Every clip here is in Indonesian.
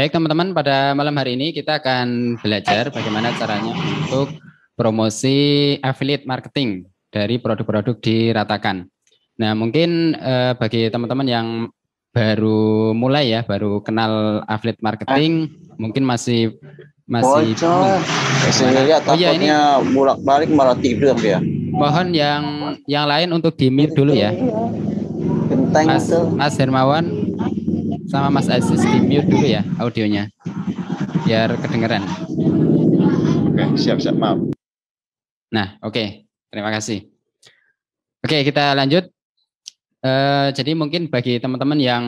Baik teman-teman, pada malam hari ini kita akan belajar bagaimana caranya untuk promosi affiliate marketing dari produk-produk diratakan. Nah, mungkin eh, bagi teman-teman yang baru mulai ya, baru kenal affiliate marketing, mungkin masih masih Bocor. ya, oh, ya, ini bolak-balik malah tidur ya. Mohon yang yang lain untuk di dulu ya. Mas, Mas Hermawan, sama Mas Aziz di mute dulu ya audionya biar kedengeran. Oke, siap-siap, maaf. Nah, oke. Okay. Terima kasih. Oke, okay, kita lanjut. Uh, jadi mungkin bagi teman-teman yang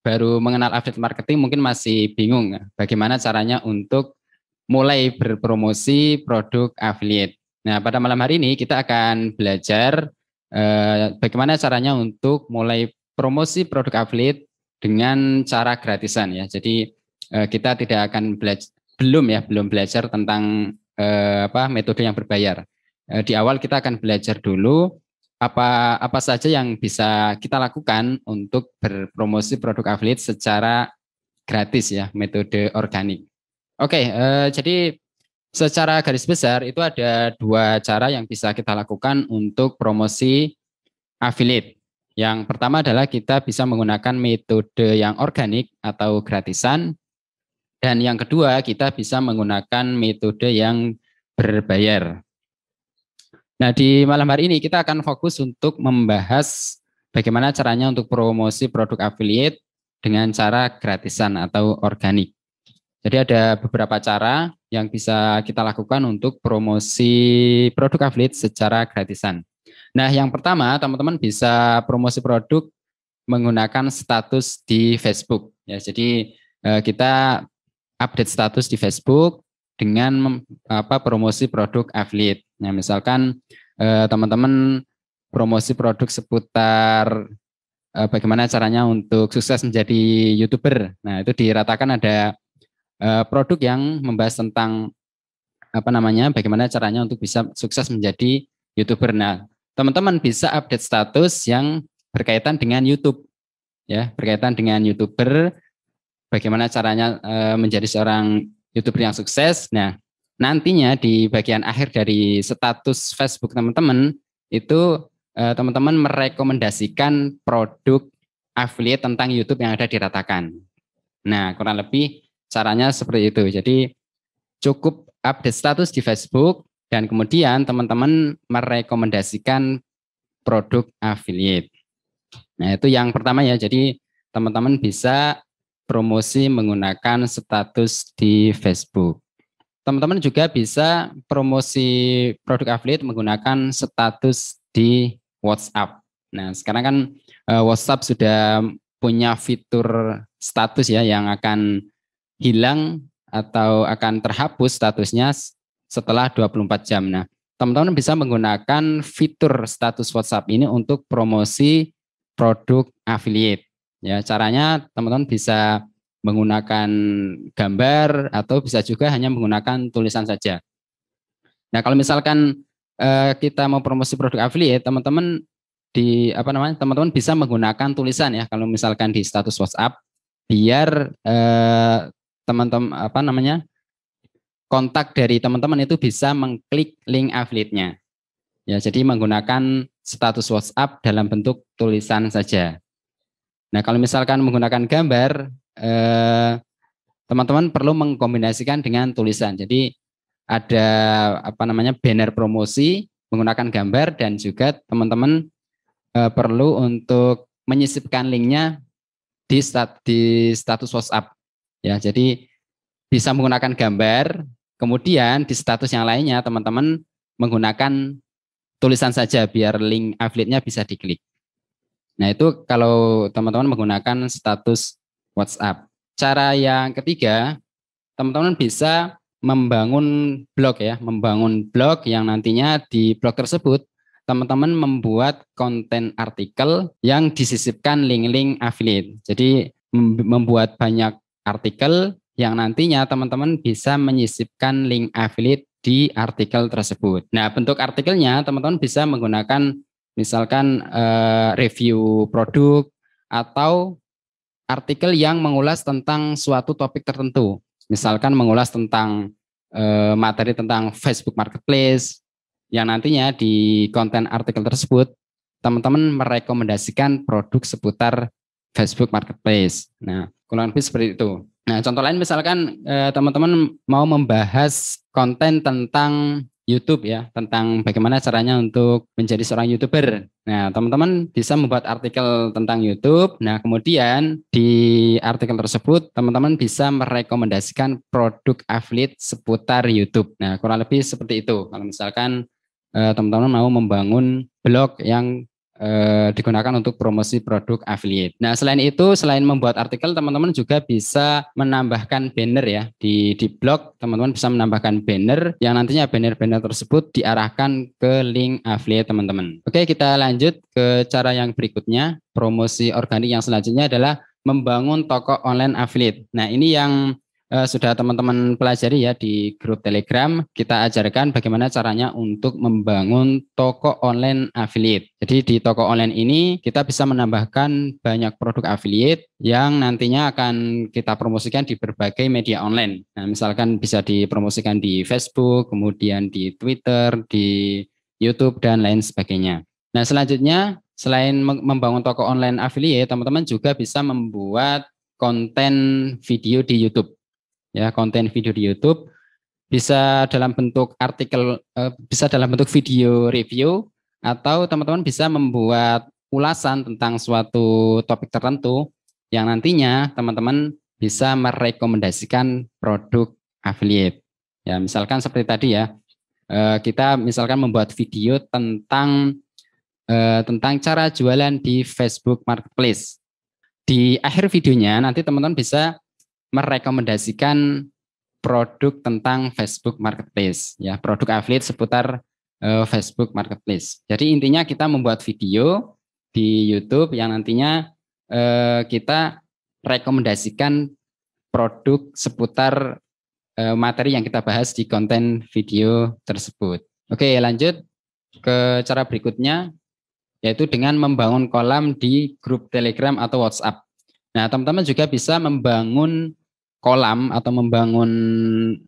baru mengenal affiliate marketing mungkin masih bingung bagaimana caranya untuk mulai berpromosi produk affiliate. Nah, pada malam hari ini kita akan belajar uh, bagaimana caranya untuk mulai promosi produk affiliate dengan cara gratisan ya. Jadi eh, kita tidak akan belajar belum ya, belum belajar tentang eh, apa metode yang berbayar. Eh, di awal kita akan belajar dulu apa apa saja yang bisa kita lakukan untuk berpromosi produk affiliate secara gratis ya, metode organik. Oke, eh, jadi secara garis besar itu ada dua cara yang bisa kita lakukan untuk promosi affiliate. Yang pertama adalah kita bisa menggunakan metode yang organik atau gratisan. Dan yang kedua, kita bisa menggunakan metode yang berbayar. Nah, di malam hari ini kita akan fokus untuk membahas bagaimana caranya untuk promosi produk affiliate dengan cara gratisan atau organik. Jadi ada beberapa cara yang bisa kita lakukan untuk promosi produk affiliate secara gratisan. Nah, yang pertama teman-teman bisa promosi produk menggunakan status di Facebook. Ya, jadi eh, kita update status di Facebook dengan apa promosi produk affiliate. Nah, misalkan eh, teman-teman promosi produk seputar eh, bagaimana caranya untuk sukses menjadi youtuber. Nah, itu diratakan ada produk yang membahas tentang apa namanya, bagaimana caranya untuk bisa sukses menjadi youtuber. Nah, teman-teman bisa update status yang berkaitan dengan YouTube. Ya, berkaitan dengan YouTuber, bagaimana caranya eh, menjadi seorang YouTuber yang sukses. Nah, nantinya di bagian akhir dari status Facebook teman-teman itu eh, teman-teman merekomendasikan produk affiliate tentang YouTube yang ada diratakan. Nah, kurang lebih caranya seperti itu. Jadi cukup update status di Facebook, dan kemudian teman-teman merekomendasikan produk affiliate. Nah, itu yang pertama ya. Jadi teman-teman bisa promosi menggunakan status di Facebook. Teman-teman juga bisa promosi produk affiliate menggunakan status di WhatsApp. Nah, sekarang kan eh, WhatsApp sudah punya fitur status ya yang akan hilang atau akan terhapus statusnya setelah 24 jam. Nah, teman-teman bisa menggunakan fitur status WhatsApp ini untuk promosi produk affiliate. Ya, caranya teman-teman bisa menggunakan gambar atau bisa juga hanya menggunakan tulisan saja. Nah, kalau misalkan eh, kita mau promosi produk affiliate, teman-teman di apa namanya? Teman-teman bisa menggunakan tulisan ya kalau misalkan di status WhatsApp biar teman eh, teman-teman apa namanya? kontak dari teman-teman itu bisa mengklik link affiliate-nya. Ya, jadi menggunakan status WhatsApp dalam bentuk tulisan saja. Nah, kalau misalkan menggunakan gambar, eh, teman-teman eh, perlu mengkombinasikan dengan tulisan. Jadi ada apa namanya banner promosi menggunakan gambar dan juga teman-teman eh, perlu untuk menyisipkan linknya di, stat, di status WhatsApp. Ya, jadi bisa menggunakan gambar Kemudian di status yang lainnya teman-teman menggunakan tulisan saja biar link affiliate-nya bisa diklik. Nah, itu kalau teman-teman menggunakan status WhatsApp. Cara yang ketiga, teman-teman bisa membangun blog ya, membangun blog yang nantinya di blog tersebut teman-teman membuat konten artikel yang disisipkan link-link affiliate. Jadi membuat banyak artikel yang nantinya teman-teman bisa menyisipkan link affiliate di artikel tersebut. Nah, bentuk artikelnya teman-teman bisa menggunakan misalkan eh, review produk atau artikel yang mengulas tentang suatu topik tertentu. Misalkan mengulas tentang eh, materi tentang Facebook Marketplace yang nantinya di konten artikel tersebut teman-teman merekomendasikan produk seputar Facebook Marketplace. Nah, kurang lebih seperti itu. Nah, contoh lain misalkan eh, teman-teman eh, mau membahas konten tentang YouTube ya, tentang bagaimana caranya untuk menjadi seorang YouTuber. Nah, teman-teman bisa membuat artikel tentang YouTube. Nah, kemudian di artikel tersebut teman-teman bisa merekomendasikan produk affiliate seputar YouTube. Nah, kurang lebih seperti itu. Kalau misalkan eh, teman-teman eh, mau membangun blog yang eh, digunakan untuk promosi produk affiliate. Nah, selain itu, selain membuat artikel, teman-teman juga bisa menambahkan banner ya di di blog. Teman-teman bisa menambahkan banner yang nantinya banner-banner tersebut diarahkan ke link affiliate teman-teman. Oke, kita lanjut ke cara yang berikutnya. Promosi organik yang selanjutnya adalah membangun toko online affiliate. Nah, ini yang uh, sudah teman-teman pelajari ya di grup Telegram, kita ajarkan bagaimana caranya untuk membangun toko online affiliate. Jadi di toko online ini kita bisa menambahkan banyak produk affiliate yang nantinya akan kita promosikan di berbagai media online. Nah, misalkan bisa dipromosikan di Facebook, kemudian di Twitter, di YouTube dan lain sebagainya. Nah, selanjutnya selain membangun toko online affiliate, teman-teman juga bisa membuat konten video di YouTube ya konten video di YouTube bisa dalam bentuk artikel eh, bisa dalam bentuk video review atau teman-teman bisa membuat ulasan tentang suatu topik tertentu yang nantinya teman-teman bisa merekomendasikan produk affiliate ya misalkan seperti tadi ya eh, kita misalkan membuat video tentang eh, tentang cara jualan di Facebook Marketplace di akhir videonya nanti teman-teman bisa merekomendasikan produk tentang Facebook Marketplace ya produk affiliate seputar uh, Facebook Marketplace. Jadi intinya kita membuat video di YouTube yang nantinya uh, kita rekomendasikan produk seputar uh, materi yang kita bahas di konten video tersebut. Oke lanjut ke cara berikutnya yaitu dengan membangun kolam di grup Telegram atau WhatsApp. Nah teman-teman juga bisa membangun kolam atau membangun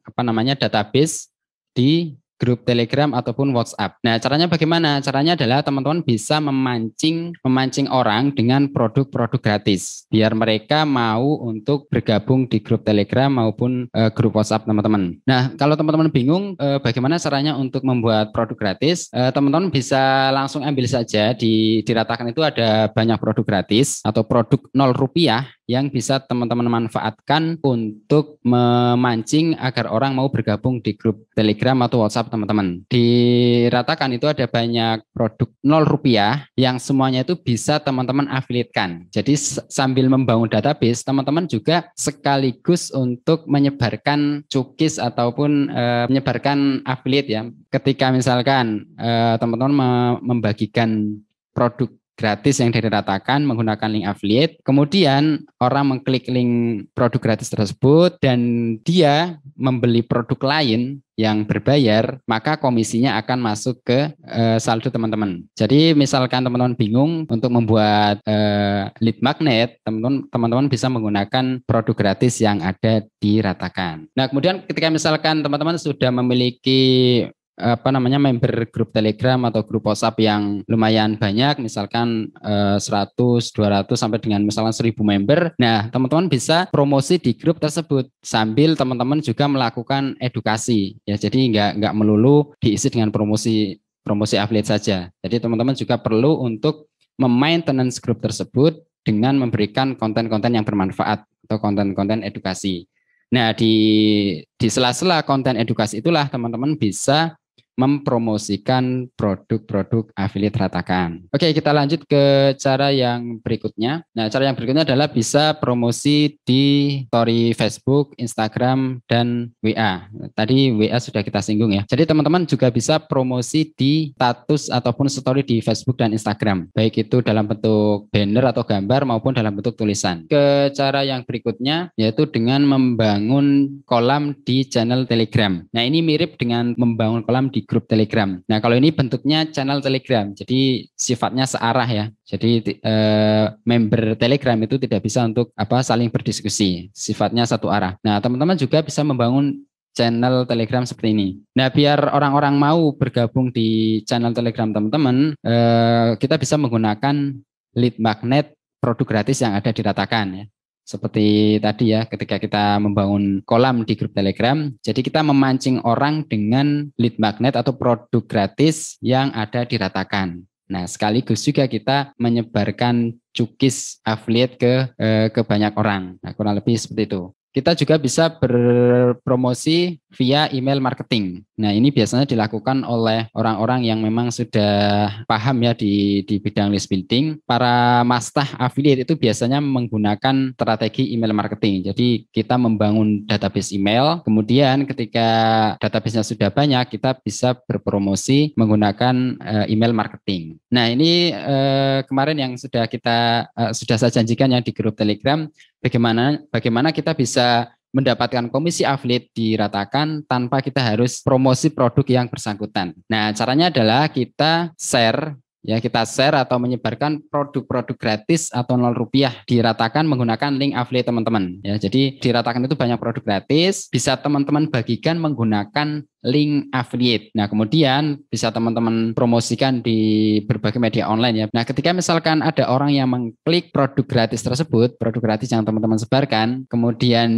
apa namanya database di grup Telegram ataupun WhatsApp. Nah, caranya bagaimana? Caranya adalah teman-teman bisa memancing memancing orang dengan produk-produk gratis biar mereka mau untuk bergabung di grup Telegram maupun e, grup WhatsApp teman-teman. Nah, kalau teman-teman bingung e, bagaimana caranya untuk membuat produk gratis, eh, teman-teman bisa langsung ambil saja di diratakan itu ada banyak produk gratis atau produk 0 rupiah yang bisa teman-teman manfaatkan untuk memancing agar orang mau bergabung di grup Telegram atau WhatsApp teman-teman. Diratakan itu ada banyak produk nol rupiah yang semuanya itu bisa teman-teman afiliatkan. Jadi sambil membangun database, teman-teman juga sekaligus untuk menyebarkan cookies ataupun e, menyebarkan affiliate ya. Ketika misalkan eh, teman-teman membagikan produk gratis yang diratakan menggunakan link affiliate. Kemudian orang mengklik link produk gratis tersebut dan dia membeli produk lain yang berbayar, maka komisinya akan masuk ke e, saldo teman-teman. Jadi misalkan teman-teman bingung untuk membuat e, lead magnet, teman-teman bisa menggunakan produk gratis yang ada di Ratakan. Nah kemudian ketika misalkan teman-teman sudah memiliki apa namanya member grup Telegram atau grup WhatsApp yang lumayan banyak misalkan 100, eh, 200 sampai dengan misalkan 1000 member. Nah, teman-teman bisa promosi di grup tersebut sambil teman-teman juga melakukan edukasi. Ya, jadi nggak nggak melulu diisi dengan promosi promosi affiliate saja. Jadi teman-teman juga perlu untuk memaintenance grup tersebut dengan memberikan konten-konten yang bermanfaat atau konten-konten edukasi. Nah, di di sela-sela konten edukasi itulah teman-teman bisa mempromosikan produk-produk affiliate ratakan. Oke, kita lanjut ke cara yang berikutnya. Nah, cara yang berikutnya adalah bisa promosi di story Facebook, Instagram, dan WA. Tadi WA sudah kita singgung ya. Jadi teman-teman juga bisa promosi di status ataupun story di Facebook dan Instagram, baik itu dalam bentuk banner atau gambar maupun dalam bentuk tulisan. Ke cara yang berikutnya yaitu dengan membangun kolam di channel Telegram. Nah, ini mirip dengan membangun kolam di grup Telegram. Nah, kalau ini bentuknya channel Telegram, jadi sifatnya searah ya. Jadi eh, member Telegram itu tidak bisa untuk apa saling berdiskusi, sifatnya satu arah. Nah, teman-teman juga bisa membangun channel Telegram seperti ini. Nah, biar orang-orang mau bergabung di channel Telegram teman-teman, eh, kita bisa menggunakan lead magnet produk gratis yang ada diratakan ya seperti tadi ya ketika kita membangun kolam di grup Telegram. Jadi kita memancing orang dengan lead magnet atau produk gratis yang ada diratakan. Ratakan. Nah, sekaligus juga kita menyebarkan cukis affiliate ke eh, ke banyak orang. Nah, kurang lebih seperti itu. Kita juga bisa berpromosi via email marketing. Nah, ini biasanya dilakukan oleh orang-orang yang memang sudah paham ya di di bidang list building. Para mastah affiliate itu biasanya menggunakan strategi email marketing. Jadi, kita membangun database email, kemudian ketika databasenya sudah banyak, kita bisa berpromosi menggunakan eh, email marketing. Nah, ini eh, kemarin yang sudah kita eh, sudah saya janjikan yang di grup Telegram bagaimana bagaimana kita bisa mendapatkan komisi afiliat diratakan tanpa kita harus promosi produk yang bersangkutan. Nah, caranya adalah kita share ya kita share atau menyebarkan produk-produk gratis atau nol rupiah diratakan menggunakan link affiliate teman-teman ya jadi diratakan itu banyak produk gratis bisa teman-teman bagikan menggunakan link affiliate. Nah, kemudian bisa teman-teman promosikan di berbagai media online ya. Nah, ketika misalkan ada orang yang mengklik produk gratis tersebut, produk gratis yang teman-teman sebarkan, kemudian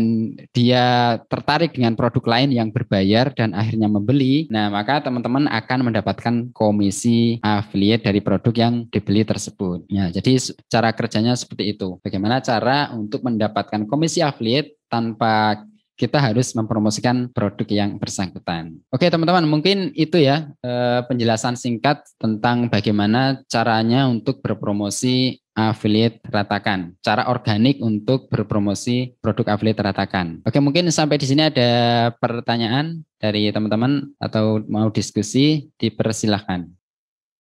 dia tertarik dengan produk lain yang berbayar dan akhirnya membeli, nah maka teman-teman akan mendapatkan komisi affiliate dari produk yang dibeli tersebut. Ya, jadi cara kerjanya seperti itu. Bagaimana cara untuk mendapatkan komisi affiliate tanpa kita harus mempromosikan produk yang bersangkutan. Oke teman-teman, mungkin itu ya eh, penjelasan singkat tentang bagaimana caranya untuk berpromosi affiliate ratakan, cara organik untuk berpromosi produk affiliate ratakan. Oke, mungkin sampai di sini ada pertanyaan dari teman-teman atau mau diskusi, dipersilahkan.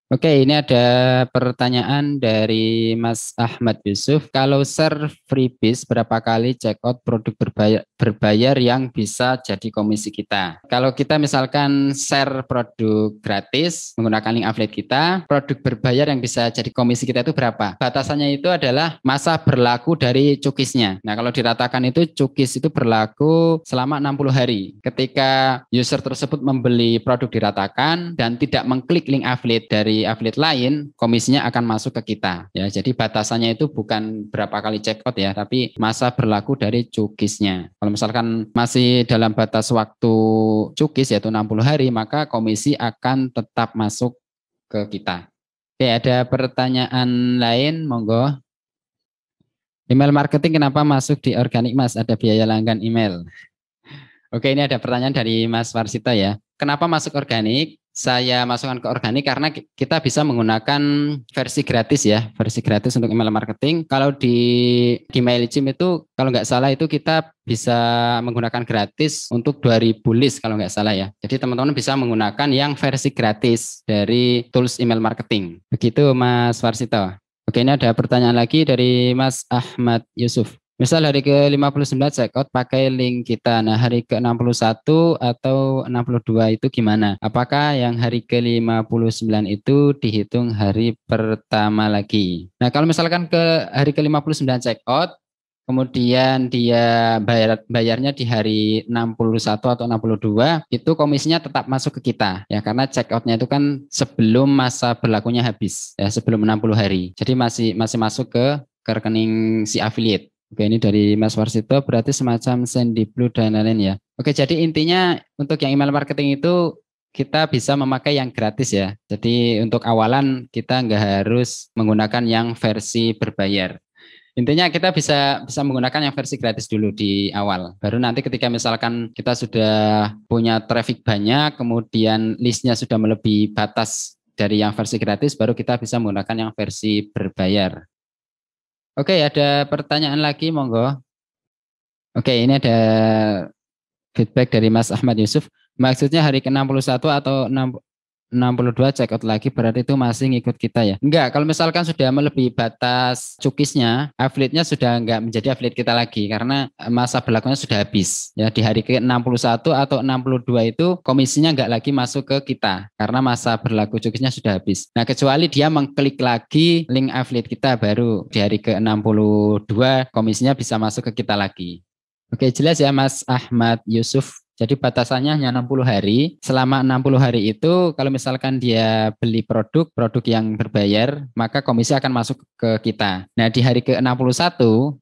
Oke, ini ada pertanyaan dari Mas Ahmad Yusuf. Kalau share freebies, berapa kali check out produk berbayar, berbayar yang bisa jadi komisi kita? Kalau kita misalkan share produk gratis menggunakan link affiliate kita, produk berbayar yang bisa jadi komisi kita itu berapa? Batasannya itu adalah masa berlaku dari cukisnya. Nah, kalau diratakan itu cukis itu berlaku selama 60 hari. Ketika user tersebut membeli produk diratakan dan tidak mengklik link affiliate dari affiliate lain, komisinya akan masuk ke kita. Ya, jadi batasannya itu bukan berapa kali check out ya, tapi masa berlaku dari cukisnya. Kalau misalkan masih dalam batas waktu cukis yaitu 60 hari, maka komisi akan tetap masuk ke kita. Oke, ada pertanyaan lain, monggo. Email marketing kenapa masuk di organik mas? Ada biaya langgan email. Oke, ini ada pertanyaan dari Mas Warsito ya. Kenapa masuk organik? saya masukkan ke organik karena kita bisa menggunakan versi gratis ya, versi gratis untuk email marketing. Kalau di di MailChimp itu kalau nggak salah itu kita bisa menggunakan gratis untuk 2000 list kalau nggak salah ya. Jadi teman-teman bisa menggunakan yang versi gratis dari tools email marketing. Begitu Mas Warsito. Oke, ini ada pertanyaan lagi dari Mas Ahmad Yusuf. Misal hari ke-59 checkout pakai link kita. Nah, hari ke-61 atau 62 itu gimana? Apakah yang hari ke-59 itu dihitung hari pertama lagi? Nah, kalau misalkan ke hari ke-59 checkout, kemudian dia bayar bayarnya di hari 61 atau 62, itu komisinya tetap masuk ke kita. Ya, karena checkoutnya itu kan sebelum masa berlakunya habis, ya sebelum 60 hari. Jadi masih masih masuk ke ke rekening si affiliate. Oke, ini dari Mas Warsito, berarti semacam sendi blue dan lain-lain ya. Oke, jadi intinya untuk yang email marketing itu kita bisa memakai yang gratis ya. Jadi untuk awalan kita nggak harus menggunakan yang versi berbayar. Intinya kita bisa bisa menggunakan yang versi gratis dulu di awal. Baru nanti ketika misalkan kita sudah punya traffic banyak, kemudian listnya sudah melebihi batas dari yang versi gratis, baru kita bisa menggunakan yang versi berbayar. Oke, ada pertanyaan lagi, monggo. Oke, ini ada feedback dari Mas Ahmad Yusuf. Maksudnya hari ke-61 atau 62 check out lagi berarti itu masih ngikut kita ya. Enggak, kalau misalkan sudah melebihi batas cukisnya, affiliate-nya sudah enggak menjadi affiliate kita lagi karena eh, masa berlakunya sudah habis. Ya di hari ke-61 atau 62 itu komisinya enggak lagi masuk ke kita karena masa berlaku cukisnya sudah habis. Nah, kecuali dia mengklik lagi link affiliate kita baru di hari ke-62 komisinya bisa masuk ke kita lagi. Oke, jelas ya Mas Ahmad Yusuf. Jadi batasannya hanya 60 hari. Selama 60 hari itu kalau misalkan dia beli produk, produk yang berbayar, maka komisi akan masuk ke kita. Nah, di hari ke-61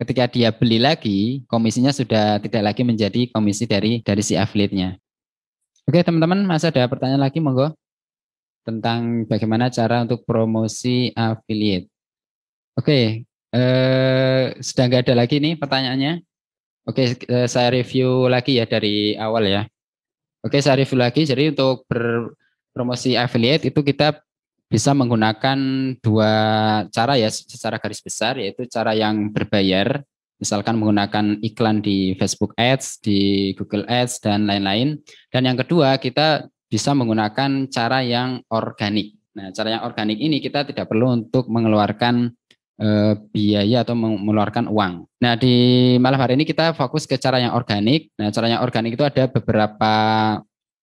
ketika dia beli lagi, komisinya sudah tidak lagi menjadi komisi dari dari si affiliate-nya. Oke, teman-teman, masih ada pertanyaan lagi monggo tentang bagaimana cara untuk promosi affiliate. Oke, eh sudah nggak ada lagi nih pertanyaannya. Oke, eh, saya review lagi ya dari awal ya. Oke, saya review lagi. Jadi untuk promosi affiliate itu kita bisa menggunakan dua cara ya secara garis besar yaitu cara yang berbayar, misalkan menggunakan iklan di Facebook Ads, di Google Ads dan lain-lain. Dan yang kedua, kita bisa menggunakan cara yang organik. Nah, cara yang organik ini kita tidak perlu untuk mengeluarkan Eh, biaya atau mengeluarkan uang. Nah, di malam hari ini kita fokus ke cara yang organik. Nah, cara yang organik itu ada beberapa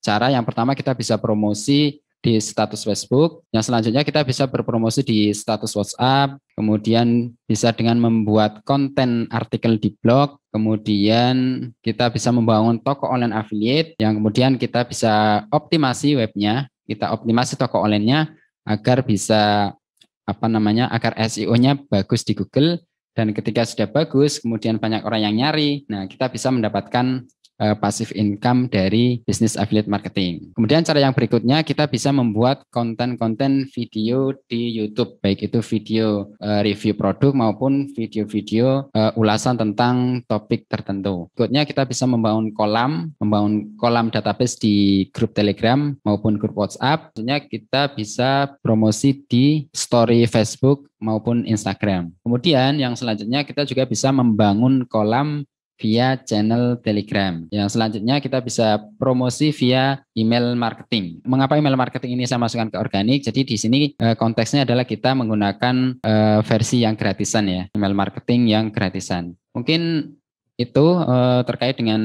cara. Yang pertama kita bisa promosi di status Facebook. Yang selanjutnya kita bisa berpromosi di status WhatsApp, kemudian bisa dengan membuat konten artikel di blog, kemudian kita bisa membangun toko online affiliate, yang kemudian kita bisa optimasi webnya, kita optimasi toko online-nya agar bisa apa namanya agar SEO-nya bagus di Google dan ketika sudah bagus kemudian banyak orang yang nyari nah kita bisa mendapatkan uh, passive income dari bisnis affiliate marketing. Kemudian cara yang berikutnya kita bisa membuat konten-konten video di YouTube, baik itu video eh, review produk maupun video-video eh, ulasan tentang topik tertentu. Berikutnya kita bisa membangun kolam, membangun kolam database di grup Telegram maupun grup WhatsApp. Tentunya kita bisa promosi di story Facebook maupun Instagram. Kemudian yang selanjutnya kita juga bisa membangun kolam via channel Telegram. Yang selanjutnya kita bisa promosi via email marketing. Mengapa email marketing ini saya masukkan ke organik? Jadi di sini eh, konteksnya adalah kita menggunakan eh, versi yang gratisan ya, email marketing yang gratisan. Mungkin itu eh, terkait dengan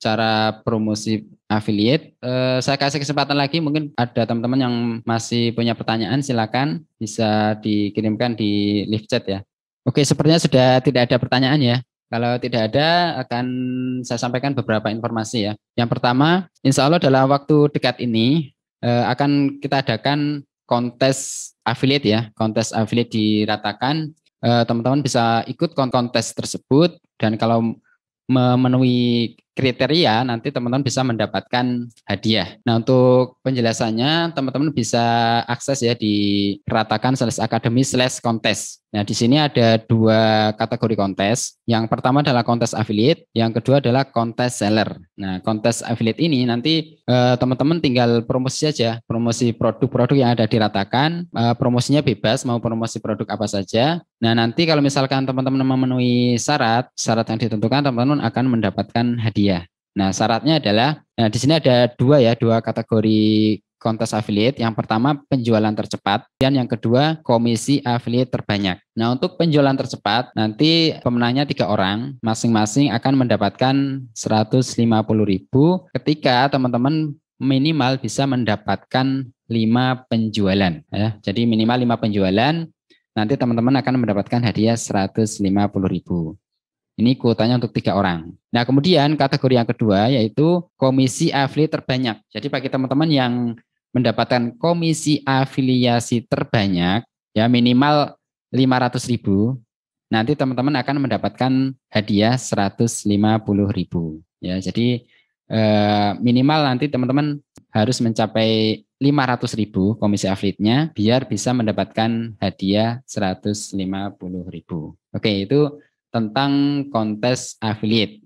cara promosi affiliate. saya kasih kesempatan lagi, mungkin ada teman-teman yang masih punya pertanyaan, silakan bisa dikirimkan di live chat ya. Oke, sepertinya sudah tidak ada pertanyaan ya. Kalau tidak ada, akan saya sampaikan beberapa informasi ya. Yang pertama, insya Allah dalam waktu dekat ini eh, akan kita adakan kontes affiliate ya, kontes affiliate diratakan. Eh, teman-teman eh, bisa ikut kontes tersebut dan kalau memenuhi kriteria nanti teman-teman bisa mendapatkan hadiah. Nah untuk penjelasannya teman-teman bisa akses ya di ratakan slash akademi slash kontes. Nah di sini ada dua kategori kontes. Yang pertama adalah kontes affiliate, yang kedua adalah kontes seller. Nah kontes affiliate ini nanti teman eh, teman-teman tinggal promosi saja, promosi produk-produk yang ada diratakan, eh, promosinya bebas mau promosi produk apa saja. Nah nanti kalau misalkan teman-teman memenuhi syarat, syarat yang ditentukan teman-teman akan mendapatkan hadiah Iya. Nah, syaratnya adalah nah di sini ada dua ya, dua kategori kontes affiliate. Yang pertama penjualan tercepat dan yang kedua komisi affiliate terbanyak. Nah, untuk penjualan tercepat nanti pemenangnya tiga orang, masing-masing akan mendapatkan 150.000 ketika teman-teman minimal bisa mendapatkan lima penjualan ya. Jadi minimal lima penjualan nanti teman-teman akan mendapatkan hadiah ribu. Ini kuotanya untuk tiga orang. Nah, kemudian kategori yang kedua yaitu komisi afili terbanyak. Jadi bagi teman-teman yang mendapatkan komisi afiliasi terbanyak, ya minimal 500 ribu, nanti teman-teman akan mendapatkan hadiah 150 ribu. Ya, jadi eh, minimal nanti teman-teman harus mencapai 500 ribu komisi afiliatnya biar bisa mendapatkan hadiah 150 ribu. Oke, itu tentang kontes affiliate.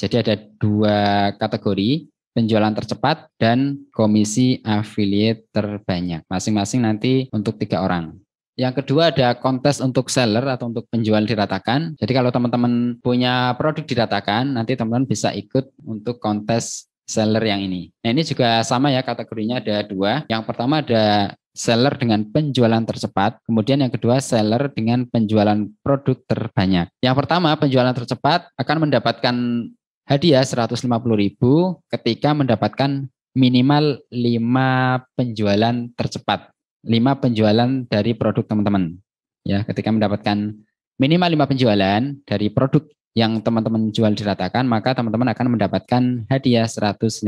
Jadi ada dua kategori, penjualan tercepat dan komisi affiliate terbanyak. Masing-masing nanti untuk tiga orang. Yang kedua ada kontes untuk seller atau untuk penjual diratakan. Jadi kalau teman-teman punya produk diratakan, nanti teman-teman bisa ikut untuk kontes seller yang ini. Nah ini juga sama ya kategorinya ada dua. Yang pertama ada seller dengan penjualan tercepat, kemudian yang kedua seller dengan penjualan produk terbanyak. Yang pertama, penjualan tercepat akan mendapatkan hadiah 150.000 ketika mendapatkan minimal 5 penjualan tercepat. 5 penjualan dari produk teman-teman. Ya, ketika mendapatkan minimal 5 penjualan dari produk yang teman-teman jual diratakan, maka teman-teman akan mendapatkan hadiah 150.000.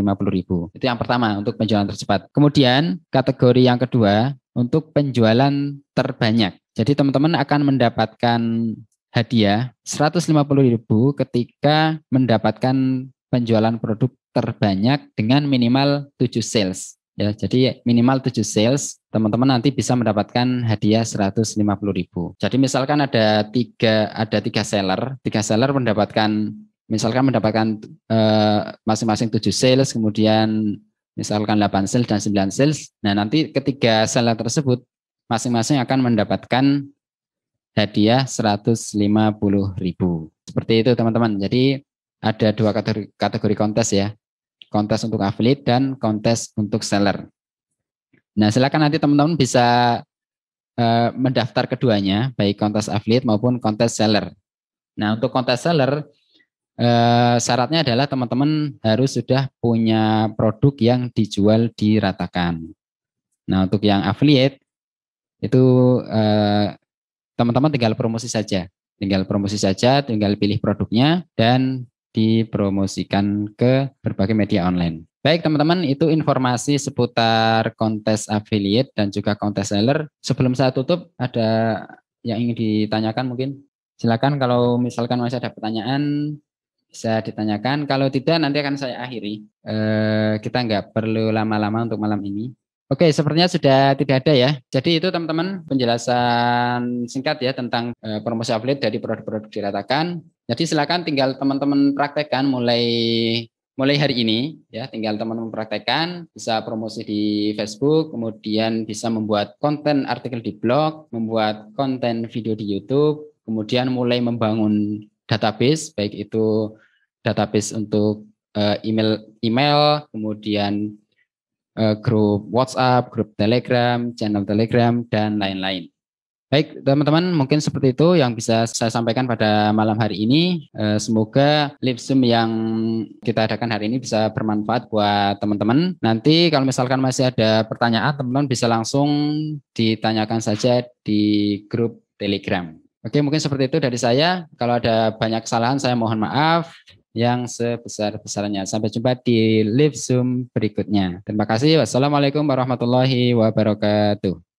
Itu yang pertama untuk penjualan tercepat. Kemudian kategori yang kedua untuk penjualan terbanyak. Jadi teman-teman akan mendapatkan hadiah 150.000 ketika mendapatkan penjualan produk terbanyak dengan minimal 7 sales. Ya, jadi minimal 7 sales, teman-teman nanti bisa mendapatkan hadiah 150.000. Jadi misalkan ada tiga ada tiga seller, tiga seller mendapatkan misalkan mendapatkan eh, masing-masing tujuh 7 sales, kemudian misalkan 8 sales dan 9 sales. Nah, nanti ketiga seller tersebut masing-masing akan mendapatkan hadiah 150.000. Seperti itu, teman-teman. Jadi ada dua kategori kontes ya kontes untuk affiliate dan kontes untuk seller. Nah, silakan nanti teman-teman bisa uh, mendaftar keduanya, baik kontes affiliate maupun kontes seller. Nah, untuk kontes seller uh, syaratnya adalah teman-teman harus sudah punya produk yang dijual di ratakan. Nah, untuk yang affiliate itu eh, teman-teman tinggal promosi saja, tinggal promosi saja, tinggal pilih produknya dan dipromosikan ke berbagai media online. Baik teman-teman, itu informasi seputar kontes affiliate dan juga kontes seller. Sebelum saya tutup, ada yang ingin ditanyakan mungkin? Silakan kalau misalkan masih ada pertanyaan, bisa ditanyakan. Kalau tidak, nanti akan saya akhiri. Eh, kita nggak perlu lama-lama untuk malam ini. Oke, sepertinya sudah tidak ada ya. Jadi itu teman-teman penjelasan singkat ya tentang e, promosi affiliate dari produk-produk diratakan. Jadi silakan tinggal teman-teman praktekkan mulai mulai hari ini ya, tinggal teman-teman praktekkan bisa promosi di Facebook, kemudian bisa membuat konten artikel di blog, membuat konten video di YouTube, kemudian mulai membangun database baik itu database untuk e, email email, kemudian Eh, grup WhatsApp, grup Telegram, channel Telegram, dan lain-lain. Baik, teman-teman, mungkin seperti itu yang bisa saya sampaikan pada malam hari ini. Eh, semoga live zoom yang kita adakan hari ini bisa bermanfaat buat teman-teman. Nanti kalau misalkan masih ada pertanyaan, teman-teman bisa langsung ditanyakan saja di grup Telegram. Oke, mungkin seperti itu dari saya. Kalau ada banyak kesalahan, saya mohon maaf yang sebesar-besarnya. Sampai jumpa di live Zoom berikutnya. Terima kasih. Wassalamualaikum warahmatullahi wabarakatuh.